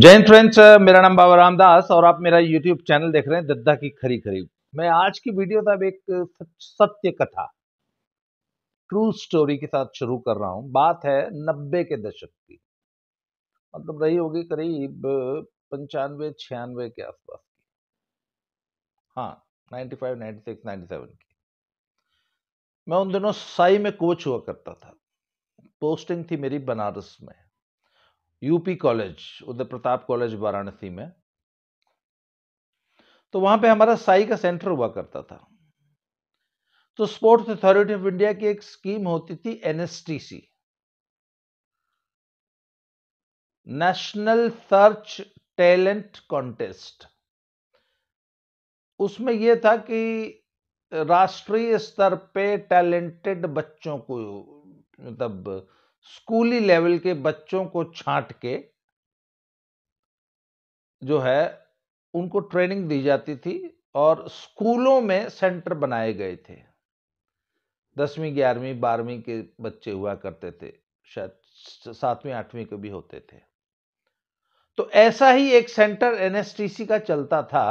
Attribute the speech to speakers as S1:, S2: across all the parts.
S1: Jain friends मेरा नाम बाबा रामदास और आप मेरा यूट्यूब चैनल देख रहे हैं दद्दा की खरी खरीब मैं आज की वीडियो तब एक सत्य कथा ट्रू स्टोरी के साथ शुरू कर रहा हूं बात है नब्बे के दशक की मतलब रही होगी करीब पंचानवे छियानवे के आसपास की हाँ ninety five ninety six ninety की मैं उन दिनों साई में कोच हुआ करता था पोस्टिंग थी मेरी बनारस में UP college Uday Pratap college Varanasi में तो वहां पे हमारा साई का सेंटर हुआ करता था तो स्पोर्ट्स अथॉरिटी ऑफ इंडिया की एक स्कीम होती थी NSTC national search talent contest उसमें यह था कि राष्ट्रीय स्तर पे टैलेंटेड बच्चों को मतलब स्कूली लेवल के बच्चों को छांट के जो है उनको ट्रेनिंग दी जाती थी और स्कूलों में सेंटर बनाए गए थे दसवीं ग्यारहवीं बारहवीं के बच्चे हुआ करते थे शायद सातवीं आठवीं के भी होते थे तो ऐसा ही एक सेंटर एनएसटीसी का चलता था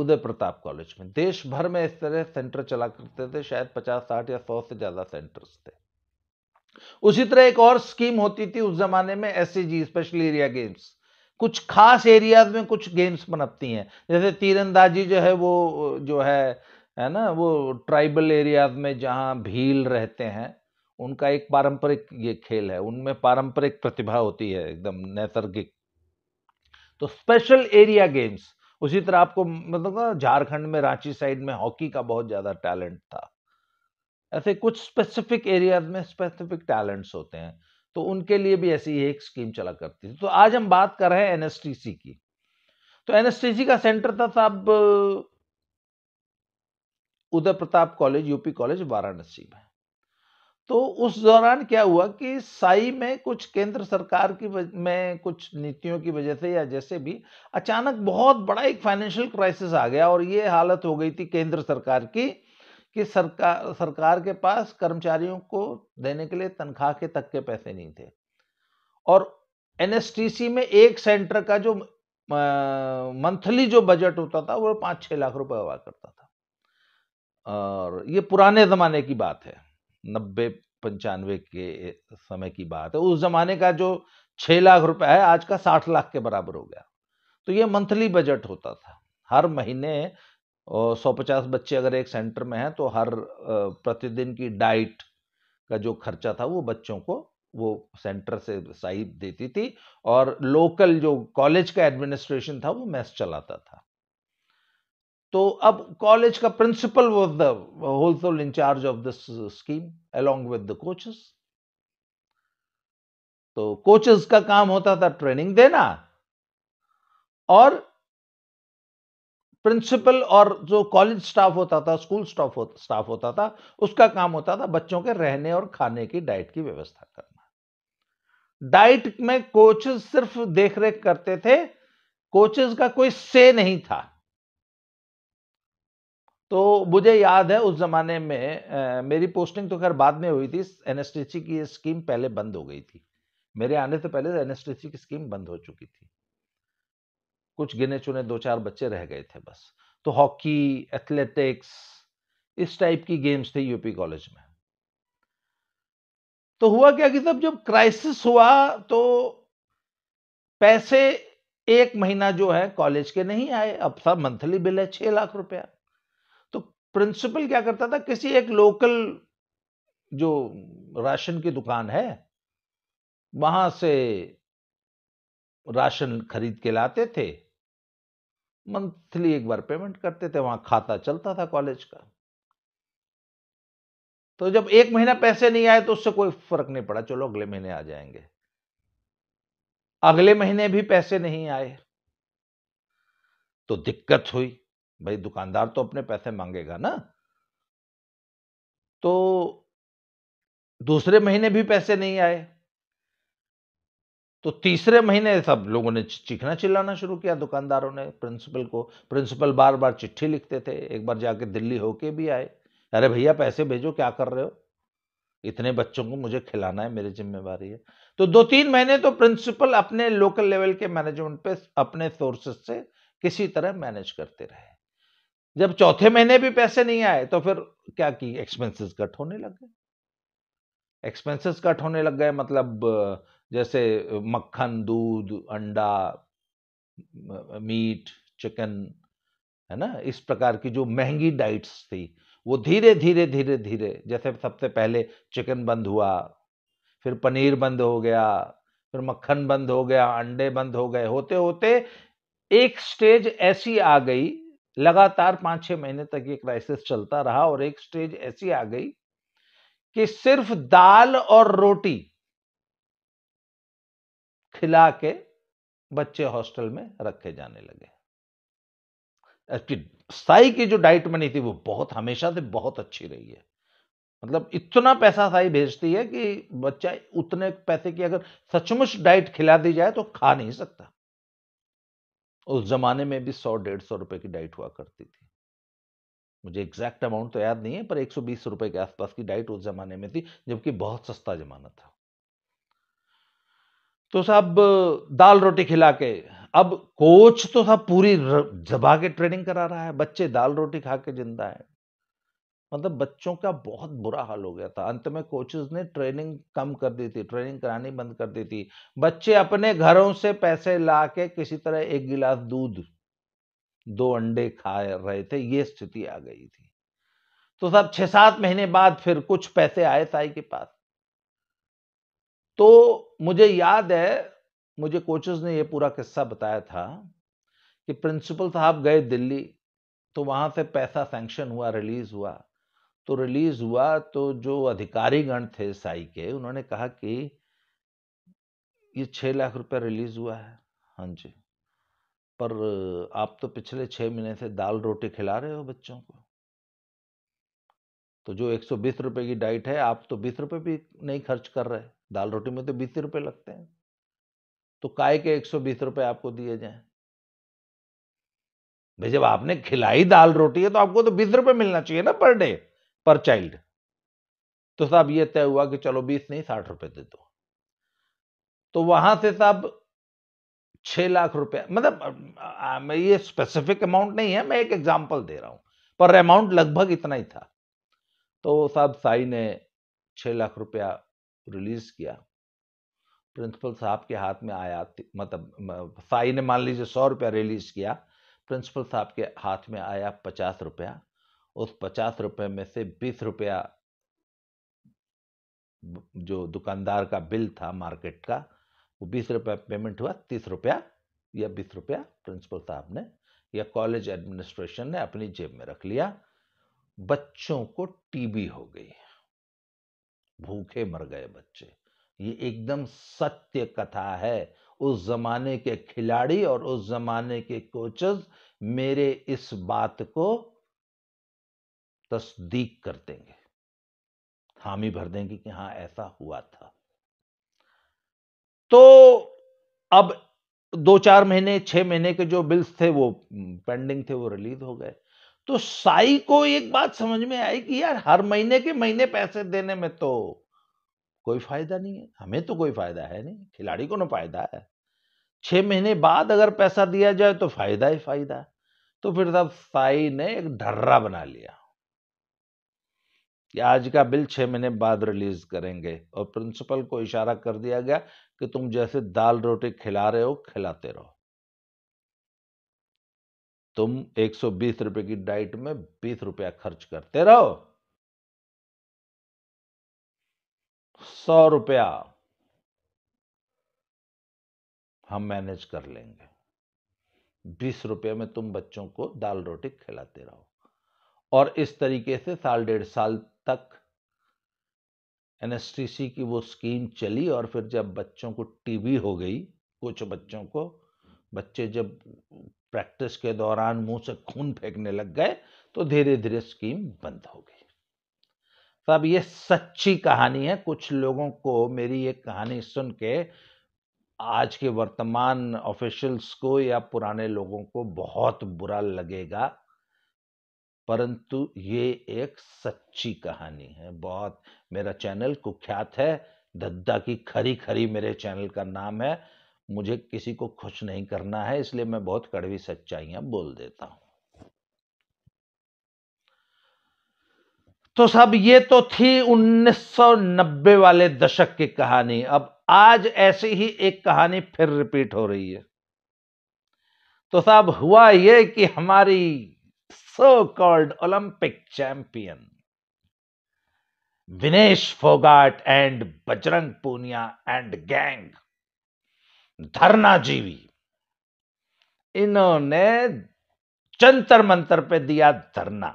S1: उदय प्रताप कॉलेज में देश भर में इस तरह सेंटर चला करते थे शायद पचास साठ या सौ से ज़्यादा सेंटर्स थे उसी तरह एक और स्कीम होती थी उस जमाने में एस स्पेशल एरिया गेम्स कुछ खास एरियाज में कुछ गेम्स बनपती हैं जैसे तीरंदाजी जो है वो जो है है ना वो ट्राइबल एरियाज में जहाँ भील रहते हैं उनका एक पारंपरिक ये खेल है उनमें पारंपरिक प्रतिभा होती है एकदम नैसर्गिक तो स्पेशल एरिया गेम्स उसी तरह आपको मतलब झारखंड में रांची साइड में हॉकी का बहुत ज़्यादा टैलेंट था ऐसे कुछ स्पेसिफिक एरियाज में स्पेसिफिक टैलेंट्स होते हैं तो उनके लिए भी ऐसी एक स्कीम चला करती थी तो आज हम बात कर रहे हैं एनएसटीसी की तो एनएसटीसी का सेंटर था साहब Uday Pratap college UP college Varanasi में तो उस दौरान क्या हुआ कि साई में कुछ केंद्र सरकार की में कुछ नीतियों की वजह से या जैसे भी अचानक बहुत बड़ा एक फाइनेंशियल क्राइसिस आ गया और ये हालत हो गई थी केंद्र सरकार की कि सरकार सरकार के पास कर्मचारियों को देने के लिए तनख्वाह के तक के पैसे नहीं थे और एनएसटीसी में एक सेंटर का जो मंथली जो बजट होता था वो पाँच छः लाख रुपए हुआ करता था और ये पुराने ज़माने की बात है नब्बे पंचानवे के समय की बात है उस ज़माने का जो छः लाख रुपए है आज का साठ लाख के बराबर हो गया तो ये मंथली बजट होता था हर महीने और 150 बच्चे अगर एक सेंटर में हैं तो हर प्रतिदिन की डाइट का जो खर्चा था वो बच्चों को वो सेंटर से साहिब देती थी और लोकल जो कॉलेज का एडमिनिस्ट्रेशन था वो मैस चलाता था तो अब कॉलेज का principal was the whole wholesale incharge of this scheme along with the coaches तो कोचेस का काम होता था ट्रेनिंग देना और प्रिंसिपल और जो कॉलेज स्टाफ होता था स्कूल स्टाफ हो, स्टाफ होता था उसका काम होता था बच्चों के रहने और खाने की डाइट की व्यवस्था करना डाइट में कोचेज सिर्फ देख रेख करते थे कोचेज का कोई से नहीं था तो मुझे याद है उस ज़माने में आ, मेरी पोस्टिंग तो खैर बाद में हुई थी एनएसटीसी की स्कीम पहले बंद हो गई थी मेरे आने से पहले एनएसटीसी की स्कीम बंद हो चुकी थी कुछ गिने चुने दो चार बच्चे रह गए थे बस तो हॉकी एथलेटिक्स इस टाइप की गेम्स थे यूपी कॉलेज में तो हुआ क्या कि तब जब क्राइसिस हुआ तो पैसे एक महीना जो है कॉलेज के नहीं आए अब था मंथली बिल है छह लाख रुपया तो प्रिंसिपल क्या करता था किसी एक लोकल जो राशन की दुकान है वहां से राशन खरीद के लाते थे मंथली एक बार पेमेंट करते थे वहां खाता चलता था कॉलेज का तो जब एक महीना पैसे नहीं आए तो उससे कोई फर्क नहीं पड़ा चलो अगले महीने आ जाएंगे अगले महीने भी पैसे नहीं आए तो दिक्कत हुई भाई दुकानदार तो अपने पैसे मांगेगा ना तो दूसरे महीने भी पैसे नहीं आए तो तीसरे महीने सब लोगों ने चीखना चिल्लाना शुरू किया दुकानदारों ने प्रिंसिपल को प्रिंसिपल बार बार चिट्ठी लिखते थे एक बार जाके दिल्ली होके भी आए अरे भैया पैसे भेजो क्या कर रहे हो इतने बच्चों को मुझे खिलाना है मेरी जिम्मेवारी है तो दो तीन महीने तो प्रिंसिपल अपने लोकल लेवल के मैनेजमेंट पे अपने सोर्सेस से किसी तरह मैनेज करते रहे जब चौथे महीने भी पैसे नहीं आए तो फिर क्या की एक्सपेंसेस कट होने लग गए एक्सपेंसेस कट होने लग गए मतलब जैसे मक्खन दूध अंडा मीट चिकन है ना इस प्रकार की जो महंगी डाइट्स थी वो धीरे धीरे धीरे धीरे जैसे सबसे पहले चिकन बंद हुआ फिर पनीर बंद हो गया फिर मक्खन बंद हो गया अंडे बंद हो गए होते होते एक स्टेज ऐसी आ गई लगातार पाँच छः महीने तक ये क्राइसिस चलता रहा और एक स्टेज ऐसी आ गई कि सिर्फ दाल और रोटी खिला के बच्चे हॉस्टल में रखे जाने लगे साई की जो डाइट बनी थी वो बहुत हमेशा से बहुत अच्छी रही है मतलब इतना पैसा साई भेजती है कि बच्चा उतने पैसे की अगर सचमुच डाइट खिला दी जाए तो खा नहीं सकता उस जमाने में भी सौ डेढ़ सौ रुपए की डाइट हुआ करती थी मुझे एग्जैक्ट अमाउंट तो याद नहीं है पर एक सौ बीस रुपए के आसपास की डाइट उस जमाने में थी जबकि बहुत सस्ता जमाना था तो साहब दाल रोटी खिला के अब कोच तो साहब पूरी जबा के ट्रेनिंग करा रहा है बच्चे दाल रोटी खा के जिंदा है मतलब बच्चों का बहुत बुरा हाल हो गया था अंत में कोचेज ने ट्रेनिंग कम कर दी थी ट्रेनिंग करानी बंद कर दी थी बच्चे अपने घरों से पैसे ला के किसी तरह एक गिलास दूध दो अंडे खा रहे थे ये स्थिति आ गई थी तो साहब छः सात महीने बाद फिर कुछ पैसे आए साई के पास तो मुझे याद है मुझे कोचेस ने ये पूरा किस्सा बताया था कि प्रिंसिपल साहब गए दिल्ली तो वहाँ से पैसा सैंक्शन हुआ रिलीज़ हुआ तो रिलीज़ हुआ तो जो अधिकारीगण थे साई के उन्होंने कहा कि ये छः लाख रुपया रिलीज़ हुआ है हाँ जी पर आप तो पिछले छः महीने से दाल रोटी खिला रहे हो बच्चों को तो जो एक सौ बीस रुपये की डाइट है आप तो बीस रुपये भी नहीं खर्च कर रहे दाल रोटी में तो बीस रुपए लगते हैं तो काय के एक सौ बीस रुपये आपको दिए जाए भाई जब आपने खिलाई दाल रोटी है तो आपको तो बीस रुपये मिलना चाहिए ना पर डे पर चाइल्ड तो साहब ये तय हुआ कि चलो बीस नहीं साठ रुपए दे दो तो वहां से साहब छह लाख रुपया मतलब आ, मैं ये स्पेसिफिक अमाउंट नहीं है मैं एक एग्जाम्पल दे रहा हूं पर अमाउंट लगभग इतना ही था तो साहब साई ने छह लाख रुपया रिलीज किया प्रिंसिपल साहब के हाथ में आया मतलब साई ने मान लीजिए सौ रुपया रिलीज किया प्रिंसिपल साहब के हाथ में आया पचास रुपया उस पचास रुपये में से बीस रुपया जो दुकानदार का बिल था मार्केट का वो बीस रुपया पेमेंट हुआ तीस रुपया या बीस रुपया प्रिंसिपल साहब ने या कॉलेज एडमिनिस्ट्रेशन ने अपनी जेब में रख लिया बच्चों को टीबी हो गई है भूखे मर गए बच्चे ये एकदम सत्य कथा है उस जमाने के खिलाड़ी और उस जमाने के कोचेस मेरे इस बात को तस्दीक कर देंगे हामी भर देंगे कि हाँ ऐसा हुआ था तो अब दो चार महीने छह महीने के जो बिल्स थे वो पेंडिंग थे वो रिलीज हो गए तो साई को एक बात समझ में आई कि यार हर महीने के महीने पैसे देने में तो कोई फायदा नहीं है हमें तो कोई फायदा है नहीं खिलाड़ी को ना फायदा है छह महीने बाद अगर पैसा दिया जाए तो फायदा ही फायदा तो फिर तब साई ने एक ढर्रा बना लिया कि आज का बिल छह महीने बाद रिलीज करेंगे और प्रिंसिपल को इशारा कर दिया गया कि तुम जैसे दाल रोटी खिला रहे हो खिलाते रहो तुम 120 रुपए की डाइट में 20 रुपया खर्च करते रहो सौ रुपया हम मैनेज कर लेंगे बीस रुपये में तुम बच्चों को दाल रोटी खिलाते रहो और इस तरीके से साल डेढ़ साल तक एन की वो स्कीम चली और फिर जब बच्चों को टीबी हो गई कुछ बच्चों को बच्चे जब प्रैक्टिस के दौरान मुंह से खून फेंकने लग गए तो धीरे धीरे स्कीम बंद हो गई तो अब ये सच्ची कहानी है कुछ लोगों को मेरी ये कहानी सुन के आज के वर्तमान ऑफिशियल्स को या पुराने लोगों को बहुत बुरा लगेगा परंतु ये एक सच्ची कहानी है बहुत मेरा चैनल कुख्यात है दद्दा की खरी खरी मेरे चैनल का नाम है मुझे किसी को खुश नहीं करना है इसलिए मैं बहुत कड़वी सच्चाइयां बोल देता हूं तो सब ये तो थी 1990 वाले दशक की कहानी अब आज ऐसी ही एक कहानी फिर रिपीट हो रही है तो साहब हुआ ये कि हमारी so called Olympic champion Vinesh Phogat and Bajrang Punia and gang धरना जीवी इन्होंने जंतर मंतर पे दिया धरना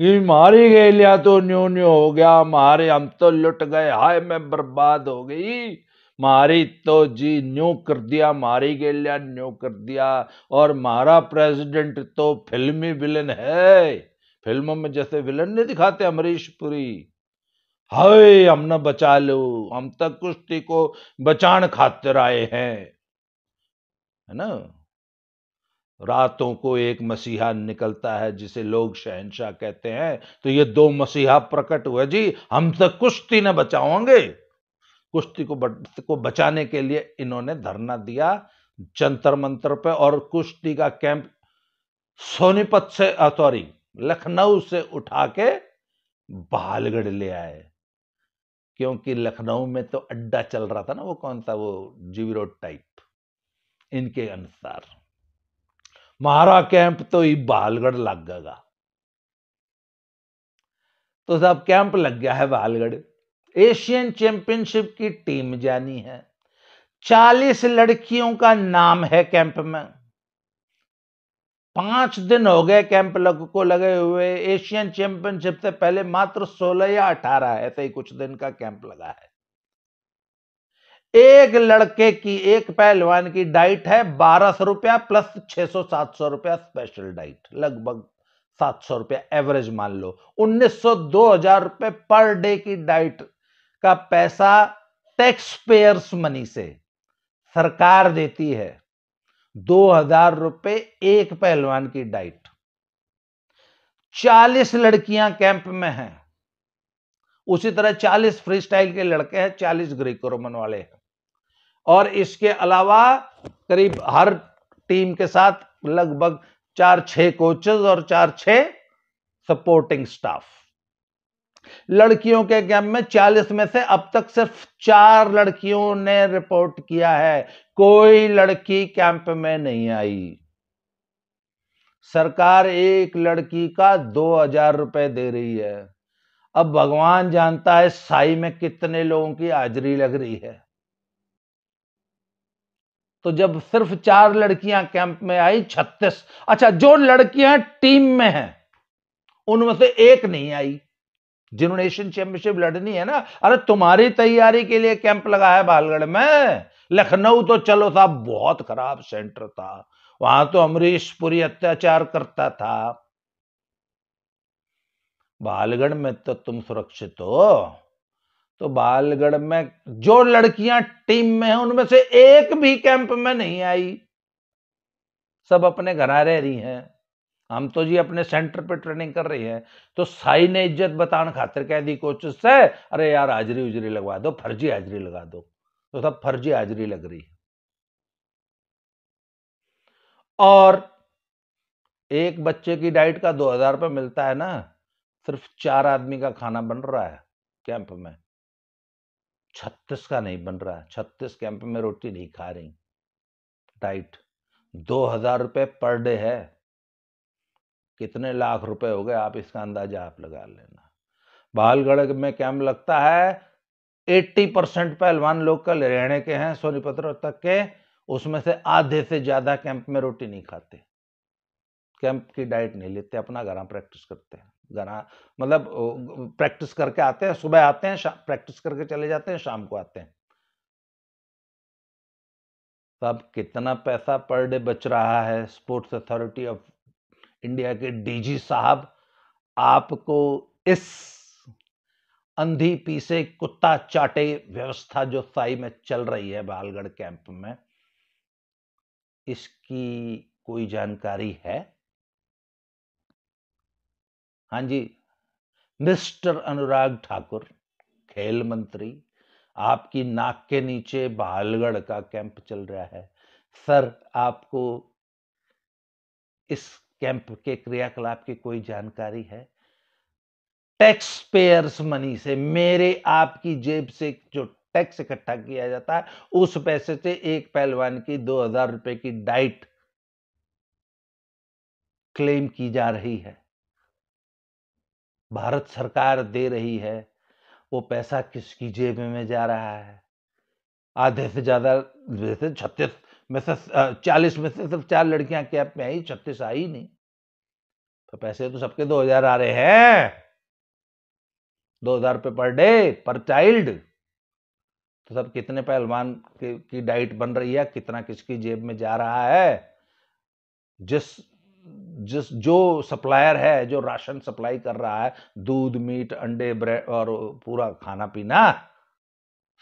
S1: ये मारी गए लिया तो न्यू न्यू हो गया मारे हम तो लुट गए हाय मैं बर्बाद हो गई मारी तो जी न्यू कर दिया मारी गए लिया न्यू कर दिया और मारा प्रेसिडेंट तो फिल्मी विलन है फिल्मों में जैसे विलन नहीं दिखाते अमरीश पुरी हाय हम न बचा लो हम तक कुश्ती को बचान खातिर आए हैं है ना रातों को एक मसीहा निकलता है जिसे लोग शहनशाह कहते हैं तो ये दो मसीहा प्रकट हुए जी हम तक कुश्ती न बचाओगे कुश्ती को बट को बचाने के लिए इन्होंने धरना दिया जंतर मंत्र पे और कुश्ती का कैंप सोनीपत से सॉरी लखनऊ से उठा के बहालगढ़ ले आए क्योंकि लखनऊ में तो अड्डा चल रहा था ना वो कौन था वो जीवी रोड टाइप इनके अनुसार महारा कैंप तो ही बालगढ़ लग गया तो साहब कैंप लग गया है बहालगढ़ एशियन चैंपियनशिप की टीम जानी है चालीस लड़कियों का नाम है कैंप में पांच दिन हो गए कैंप लग को लगे हुए एशियन चैंपियनशिप से पहले मात्र सोलह या अठारह ऐसे ही कुछ दिन का कैंप लगा है एक लड़के की एक पहलवान की डाइट है बारह सौ रुपया प्लस छह सौ सात सौ रुपया स्पेशल डाइट लगभग सात सौ रुपया एवरेज मान लो उन्नीस सौ दो हजार रुपये पर डे की डाइट का पैसा टैक्स पेयर्स मनी से सरकार देती है दो हजार रुपये एक पहलवान की डाइट चालीस लड़कियां कैंप में हैं उसी तरह चालीस फ्री स्टाइल के लड़के हैं चालीस ग्रीक रोमन वाले हैं और इसके अलावा करीब हर टीम के साथ लगभग चार छह कोचेज और चार छह सपोर्टिंग स्टाफ लड़कियों के एग्जाम में 40 में से अब तक सिर्फ चार लड़कियों ने रिपोर्ट किया है कोई लड़की कैंप में नहीं आई सरकार एक लड़की का दो हजार रुपए दे रही है अब भगवान जानता है साई में कितने लोगों की हाजिरी लग रही है तो जब सिर्फ चार लड़कियां कैंप में आई छत्तीस अच्छा जो लड़कियां टीम में हैं उनमें से एक नहीं आई जिन्होंने एशियन चैंपियनशिप लड़नी है ना अरे तुम्हारी तैयारी के लिए कैंप लगा है बालगढ़ में लखनऊ तो चलो साहब बहुत खराब सेंटर था वहां तो अमरीश पुरी अत्याचार करता था बालगढ़ में तो तुम सुरक्षित हो तो बालगढ़ में जो लड़कियां टीम में हैं उनमें से एक भी कैंप में नहीं आई सब अपने घर रह रही हैं हम तो जी अपने सेंटर पे ट्रेनिंग कर रही है तो साई ने इज्जत बताने खातिर कह दी कोच से अरे यार हाजरी उजरी लगवा दो फर्जी हाजरी लगा दो तो सब फर्जी हाजरी लग रही है और एक बच्चे की डाइट का दो हजार रुपये मिलता है ना सिर्फ चार आदमी का खाना बन रहा है कैंप में छत्तीस का नहीं बन रहा है छत्तीस कैंप में रोटी नहीं खा रही डाइट दो हजार रुपये पर डे है कितने लाख रुपए हो गए आप इसका अंदाजा आप लगा लेना बहालगढ़ में कैंप लगता है 80 परसेंट पहलवान लोकल रहने के हैं सोनीपत तक के उसमें से आधे से ज़्यादा कैंप में रोटी नहीं खाते कैंप की डाइट नहीं लेते अपना घर प्रैक्टिस करते हैं घर मतलब प्रैक्टिस करके आते हैं सुबह आते हैं प्रैक्टिस करके चले जाते हैं शाम को आते हैं तब अब कितना पैसा पर डे बच रहा है स्पोर्ट्स अथॉरिटी ऑफ इंडिया के डीजी साहब आपको इस अंधी पीसे कुत्ता चाटे व्यवस्था जो साई में चल रही है बहालगढ़ कैंप में इसकी कोई जानकारी है हाँ जी मिस्टर अनुराग ठाकुर खेल मंत्री आपकी नाक के नीचे बहालगढ़ का कैंप चल रहा है सर आपको इस कैंप के क्रियाकलाप की कोई जानकारी है टैक्स पेयर्स मनी से मेरे आपकी जेब से जो टैक्स इकट्ठा किया जाता है उस पैसे से एक पहलवान की दो हजार रुपए की डाइट क्लेम की जा रही है भारत सरकार दे रही है वो पैसा किसकी जेब में जा रहा है आधे से ज्यादा छत्तीस में से चालीस में से सिर्फ चार लड़कियां कैप में आई छत्तीस आई नहीं तो पैसे तो सबके दो हजार आ रहे हैं दो हजार रुपये पर डे पर चाइल्ड तो सब कितने पहलवान की, की डाइट बन रही है कितना किसकी जेब में जा रहा है जिस जिस जो सप्लायर है जो राशन सप्लाई कर रहा है दूध मीट अंडे ब्रेड और पूरा खाना पीना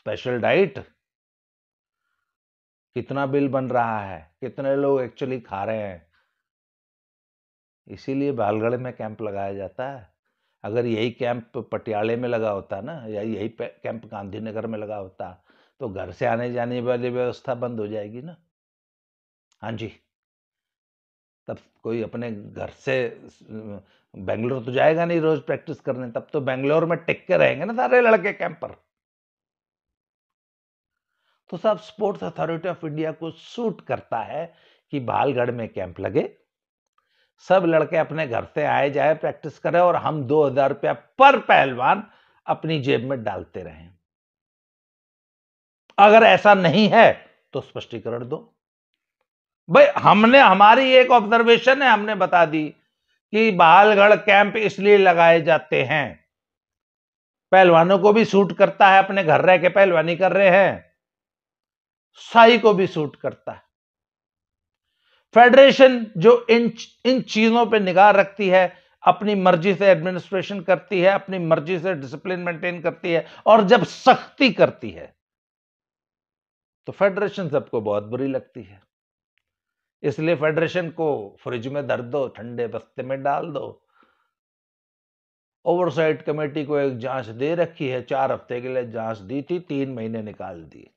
S1: स्पेशल डाइट कितना बिल बन रहा है कितने लोग एक्चुअली खा रहे हैं इसीलिए बालगढ़ में कैंप लगाया जाता है अगर यही कैंप पटियाले में लगा होता ना या यही कैंप गांधीनगर में लगा होता तो घर से आने जाने वाली व्यवस्था बंद हो जाएगी ना हाँ जी तब कोई अपने घर से बेंगलोर तो जाएगा नहीं रोज़ प्रैक्टिस करने तब तो बेंगलोर में टिक के रहेंगे ना सारे लड़के कैंप पर तो सब स्पोर्ट्स अथॉरिटी ऑफ इंडिया को सूट करता है कि बालगढ़ में कैंप लगे सब लड़के अपने घर से आए जाए प्रैक्टिस करें और हम दो हजार रुपया पर पहलवान अपनी जेब में डालते रहें अगर ऐसा नहीं है तो स्पष्टीकरण दो भाई हमने हमारी एक ऑब्जर्वेशन है हमने बता दी कि बालगढ़ कैंप इसलिए लगाए जाते हैं पहलवानों को भी सूट करता है अपने घर रह के पहलवानी कर रहे हैं साई को भी सूट करता है फेडरेशन जो इन इन चीजों पे निगाह रखती है अपनी मर्जी से एडमिनिस्ट्रेशन करती है अपनी मर्जी से डिसिप्लिन मेंटेन करती है और जब सख्ती करती है तो फेडरेशन सबको बहुत बुरी लगती है इसलिए फेडरेशन को फ्रिज में धर दो ठंडे बस्ते में डाल दो ओवरसाइट कमेटी को एक जांच दे रखी है चार हफ्ते के लिए जांच दी थी तीन महीने निकाल दिए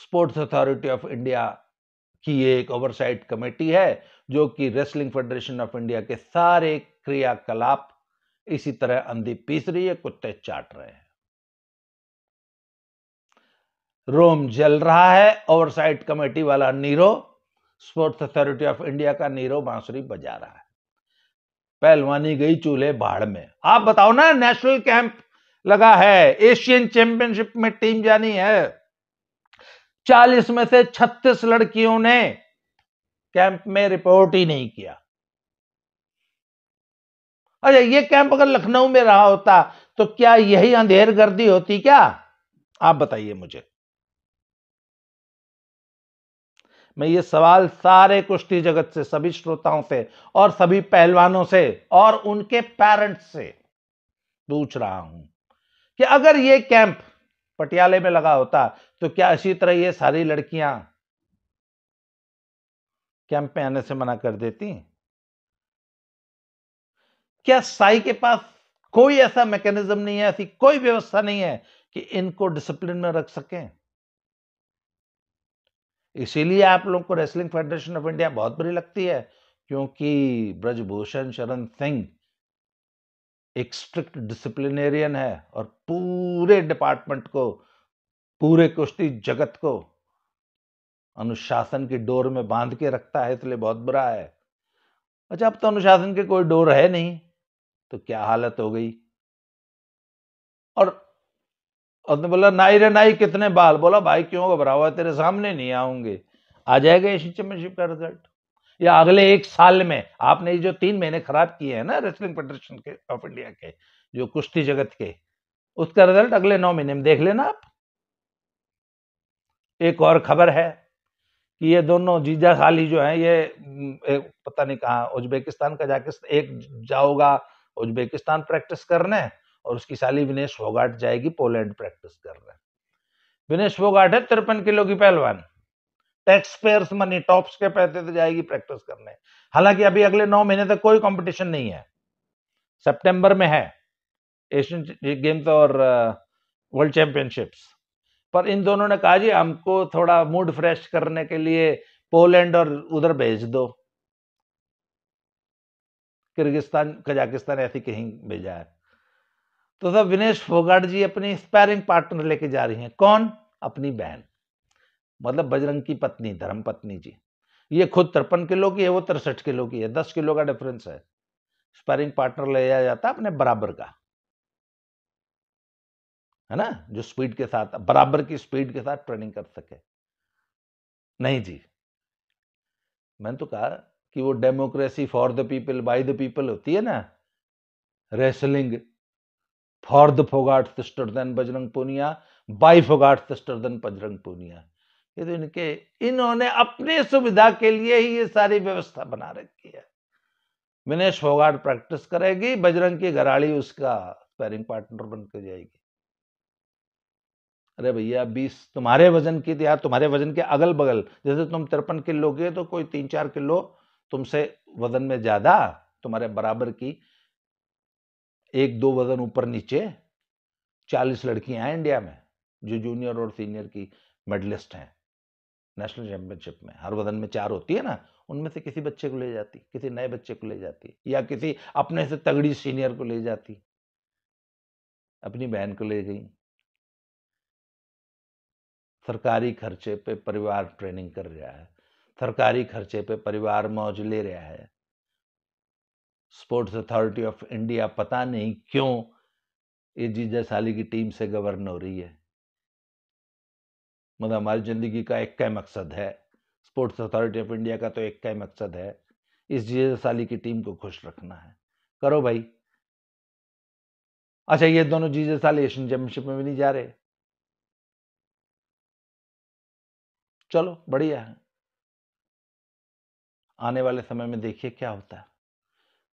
S1: स्पोर्ट्स अथॉरिटी ऑफ इंडिया की एक ओवरसाइट कमेटी है जो कि रेसलिंग फेडरेशन ऑफ इंडिया के सारे क्रियाकलाप इसी तरह अंधी पीस रही है कुत्ते चाट रहे हैं रोम जल रहा है ओवरसाइट कमेटी वाला Nero sports authority of India का नीरो बांसुरी बजा रहा है पहलवानी गई चूल्हे बाढ़ में आप बताओ ना नेशनल कैंप लगा है एशियन चैंपियनशिप में टीम जानी है चालीस में से छत्तीस लड़कियों ने कैंप में रिपोर्ट ही नहीं किया अच्छा ये कैंप अगर लखनऊ में रहा होता तो क्या यही अंधेर गर्दी होती क्या आप बताइए मुझे मैं ये सवाल सारे कुश्ती जगत से सभी श्रोताओं से और सभी पहलवानों से और उनके पेरेंट्स से पूछ रहा हूं कि अगर ये कैंप पटियाले में लगा होता तो क्या इसी तरह ये सारी लड़कियां कैंप में आने से मना कर देती क्या साई के पास कोई ऐसा मैकेनिज्म नहीं है ऐसी कोई व्यवस्था नहीं है कि इनको डिसिप्लिन में रख सकें इसीलिए आप लोगों को रेसलिंग फेडरेशन ऑफ इंडिया बहुत बुरी लगती है क्योंकि ब्रजभूषण शरण सिंह एक स्ट्रिक्ट डिसिप्लिनेरियन है और पूरे डिपार्टमेंट को पूरे कुश्ती जगत को अनुशासन की डोर में बांध के रखता है इसलिए बहुत बुरा है अच्छा अब तो अनुशासन की कोई डोर है नहीं तो क्या हालत हो गई और उसने बोला नाई रे नाई कितने बाल बोला भाई क्यों घबरा हुआ तेरे सामने नहीं आऊंगे आ जाएगा ऐसी चैंपियनशिप का रिजल्ट या अगले एक साल में आपने जो तीन महीने खराब किए हैं ना रेसलिंग फेडरेशन के ऑफ इंडिया के जो कुश्ती जगत के उसका रिजल्ट अगले नौ महीने में देख लेना आप एक और खबर है कि ये दोनों जीजा खाली जो है ये पता नहीं कहा उज्बेकिस्तान का जाके एक जाओगा उज्बेकिस्तान प्रैक्टिस करने और उसकी साली विनेश फोगाट जाएगी पोलैंड प्रैक्टिस करने विनेश फोगाट है तिरपन किलो की पहलवान टैक्स पेयर्स मनी टॉप्स के पैसे से तो जाएगी प्रैक्टिस करने हालांकि अभी अगले नौ महीने तक कोई कंपटीशन नहीं है सितंबर में है एशियन गेम्स और वर्ल्ड uh, चैंपियनशिप्स पर इन दोनों ने कहा जी हमको थोड़ा मूड फ्रेश करने के लिए पोलैंड और उधर भेज दो किर्गिस्तान कजाकिस्तान ऐसी कहीं भेजा है तो सब विनेश फोगाट जी अपनी स्पैरिंग पार्टनर लेके जा रही हैं कौन अपनी बहन मतलब बजरंग की पत्नी धर्म पत्नी जी ये खुद तिरपन किलो की है वो तिरसठ किलो की है दस किलो का डिफरेंस है स्पैरिंग पार्टनर ले जाया जाता अपने बराबर का है ना जो स्पीड के साथ बराबर की स्पीड के साथ ट्रेनिंग कर सके नहीं जी मैंने तो कहा कि वो democracy for the people by the people होती है ना wrestling for the Phogat sister then Bajrang Punia by Phogat sister then Bajrang Punia ये तो इनके इन्होंने अपनी सुविधा के लिए ही ये सारी व्यवस्था बना रखी है विनेश फोगाट प्रैक्टिस करेगी बजरंग की घराड़ी उसका स्पैरिंग पार्टनर बन के जाएगी अरे भैया बीस तुम्हारे वजन की तो यार तुम्हारे वजन के अगल बगल जैसे तुम तिरपन किलो के तो कोई तीन चार किलो तुमसे वजन में ज्यादा तुम्हारे बराबर की एक दो वजन ऊपर नीचे चालीस लड़कियां हैं इंडिया में जो जूनियर और सीनियर की मेडलिस्ट हैं नेशनल चैंपियनशिप में हर वजन में चार होती है ना उनमें से किसी बच्चे को ले जाती किसी नए बच्चे को ले जाती या किसी अपने से तगड़ी सीनियर को ले जाती अपनी बहन को ले गई सरकारी खर्चे पे परिवार ट्रेनिंग कर रहा है सरकारी खर्चे पे परिवार मौज ले रहा है स्पोर्ट्स अथॉरिटी ऑफ इंडिया पता नहीं क्यों ये जीजा साली की टीम से गवर्न हो रही है मतलब हमारी ज़िंदगी का एक का मकसद है स्पोर्ट्स अथॉरिटी ऑफ इंडिया का तो एक का मकसद है इस साली की टीम को खुश रखना है करो भाई अच्छा ये दोनों जीजे साल एशियन चैंपियनशिप में भी नहीं जा रहे चलो बढ़िया है आने वाले समय में देखिए क्या होता है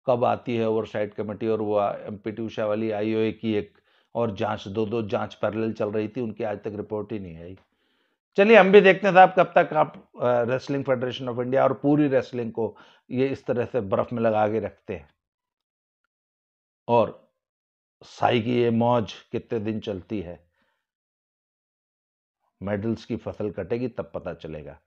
S1: कब आती है ओवरसाइड कमेटी और वो एम पी टी ऊषा वाली आईओए की एक और जांच दो दो जांच पैरेलल चल रही थी उनकी आज तक रिपोर्ट ही नहीं आई चलिए हम भी देखते हैं साहब कब तक आप रेसलिंग फेडरेशन ऑफ इंडिया और पूरी रेसलिंग को ये इस तरह से बर्फ में लगा के रखते हैं और साई की ये मौज कितने दिन चलती है मेडल्स की फसल कटेगी तब पता चलेगा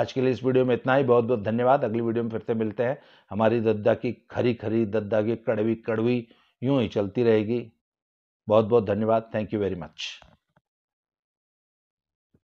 S1: आज के लिए इस वीडियो में इतना ही बहुत बहुत धन्यवाद अगली वीडियो में फिर से मिलते हैं हमारी दद्दा की खरी खरी दद्दा की कड़वी कड़वी यूं ही चलती रहेगी बहुत बहुत धन्यवाद थैंक यू वेरी मच